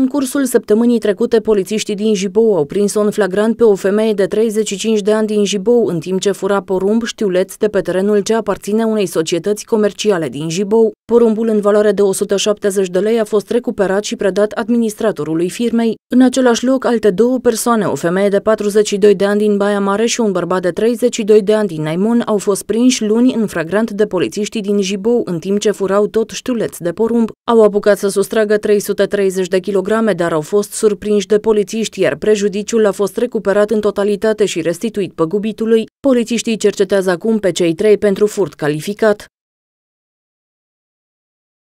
În cursul săptămânii trecute, polițiștii din Jibou au prins-o în flagrant pe o femeie de 35 de ani din Jibou, în timp ce fura porumb știuleț de pe terenul ce aparține unei societăți comerciale din Jibou. Porumbul în valoare de 170 de lei a fost recuperat și predat administratorului firmei. În același loc, alte două persoane, o femeie de 42 de ani din Baia Mare și un bărbat de 32 de ani din Naimon, au fost prinși luni în flagrant de polițiștii din Jibou, în timp ce furau tot știuleț de porumb. Au apucat să sustragă 330 de kg kilograme, dar au fost surprinși de polițiști, iar prejudiciul a fost recuperat în totalitate și restituit păgubitului. Polițiștii cercetează acum pe cei trei pentru furt calificat.